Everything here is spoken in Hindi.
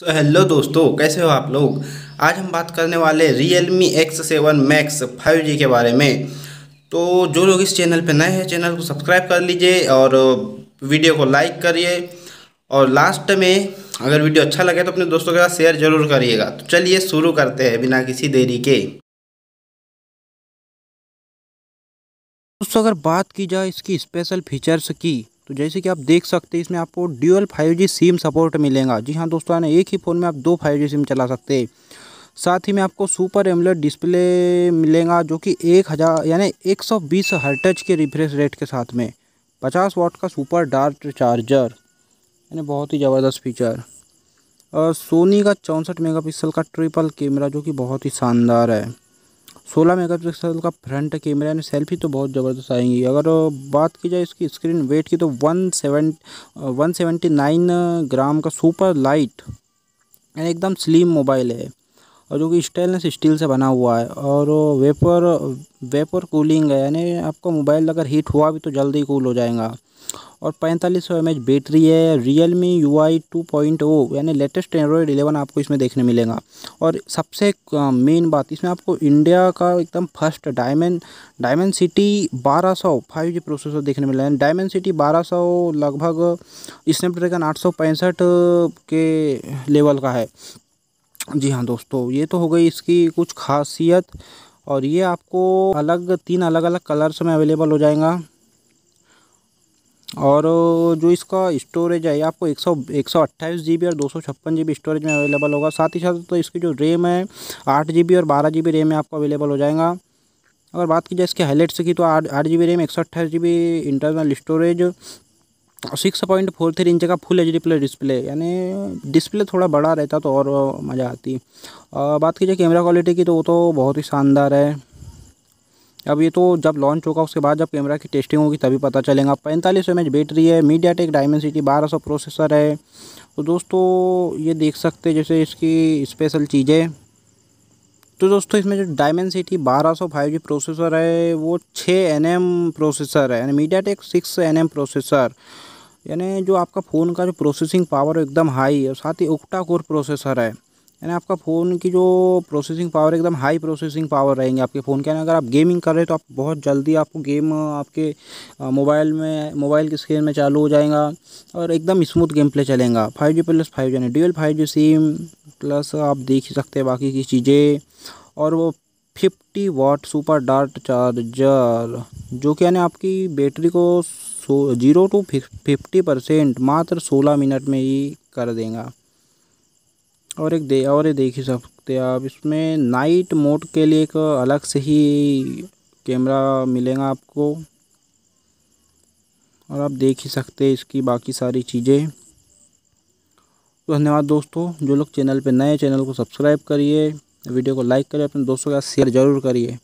सो हेलो दोस्तों कैसे हो आप लोग आज हम बात करने वाले Realme X seven Max five G के बारे में तो जो लोग इस चैनल पे नए हैं चैनल को सब्सक्राइब कर लीजिए और वीडियो uh, को लाइक करिए और लास्ट में अगर वीडियो अच्छा लगे तो अपने दोस्तों के साथ शेयर ज़रूर करिएगा तो चलिए शुरू करते हैं बिना किसी देरी के दोस्तों अगर बात की जाए इसकी स्पेशल फीचर्स की तो जैसे कि आप देख सकते हैं इसमें आपको dual five G SIM support मिलेगा जी हाँ दोस्तों ने एक ही फ़ोन में आप दो फाइव जी सिम चला सकते हैं साथ ही में आपको सुपर एमलेट डिस्प्ले मिलेगा जो कि एक हज़ार यानी एक सौ बीस हर्टज के रिफ्रेश रेट के साथ में पचास वाट का सुपर डार्क चार्जर यानी बहुत ही ज़बरदस्त फीचर और सोनी का चौंसठ मेगापिक्सल का ट्रिपल कैमरा जो कि बहुत ही शानदार है सोलह मेगापिक्सल का फ्रंट कैमरा यानी सेल्फी तो बहुत ज़बरदस्त आएंगी अगर बात की जाए इसकी स्क्रीन वेट की तो one seven one seventy nine gram का सुपर लाइट यानी एकदम स्लिम मोबाइल है और जो कि स्टेनलेस स्टील से बना हुआ है और वेपर वेपर कूलिंग है यानी आपका मोबाइल अगर हीट हुआ भी तो जल्दी कूल हो जाएगा और पैंतालीस सौ एम एच बैटरी है Realme U I two point O यानी लेटेस्ट एंड्रॉयड एलेवन आपको इसमें देखने मिलेगा और सबसे मेन बात इसमें आपको इंडिया का एकदम फर्स्ट डायमंड डायमंड सिटी बारह सौ फाइव जी प्रोसेसर देखने मिला है डायमंड सिटी बारह सौ लगभग स्नैपड्रैगन आठ सौ पैंसठ के लेवल का है जी हाँ दोस्तों ये तो हो गई इसकी कुछ खासियत और ये आपको अलग तीन अलग अलग कलर्स में अवेलेबल हो जाएगा और जो इसका स्टोरेज है आपको एक सौ एक सौ अट्ठाईस जी बी और दो सौ छप्पन जी बी स्टोरेज में अवेलेबल होगा साथ ही साथ तो इसकी जो रेम है आठ जी बी और बारह जी बी रेम में आपको अवेलेबल हो जाएगा अगर बात की जाए इसके हाईलाइट्स की तो आठ आठ जी बी रैम एक सौ अट्ठाईस G B internal storage six point four three inch का full H D plus display यानी डिस्प्ले थोड़ा बड़ा रहता तो और मज़ा आती बात कीजिए कैमरा क्वालिटी की तो वो तो बहुत ही शानदार है अब ये तो जब लॉन्च होगा उसके बाद जब कैमरा की टेस्टिंग होगी तभी पता चलेगा पैंतालीस एम बैटरी है मीडिया टेक डायमेंसिटी बारह सौ प्रोसेसर है तो दोस्तों ये देख सकते जैसे इसकी स्पेशल चीज़ें तो दोस्तों इसमें जो डायमेंड सिटी बारह सौ फाइव जी प्रोसेसर है वो छः एन एम प्रोसेसर है यानी MediaTek six N M processor यानी जो आपका फ़ोन का जो प्रोसेसिंग पावर एकदम हाई है साथ ही उकटा कोर प्रोसेसर है यानी आपका फ़ोन की जो प्रोसेसिंग पावर एकदम हाई प्रोसेसिंग पावर रहेंगे आपके फ़ोन के अगर आप गेमिंग कर रहे हैं तो आप बहुत जल्दी आपको गेम आपके मोबाइल में मोबाइल की स्क्रीन में चालू हो जाएगा और एकदम स्मूथ गेम प्ले चलेगा five G plus five G यानी dual five G SIM plus आप देख ही सकते हैं बाकी की चीज़ें और वो fifty watt super dart charger जो कि यानी आपकी बैटरी को so zero to fifty percent मात्र सोलह मिनट में ही कर देगा और एक दे और देख ही सकते हैं आप इसमें नाइट मोड के लिए एक अलग से ही कैमरा मिलेगा आपको और आप देख ही सकते हैं इसकी बाकी सारी चीज़ें तो धन्यवाद दोस्तों जो लोग चैनल पे नए चैनल को सब्सक्राइब करिए वीडियो को लाइक करिए अपने दोस्तों के साथ शेयर जरूर करिए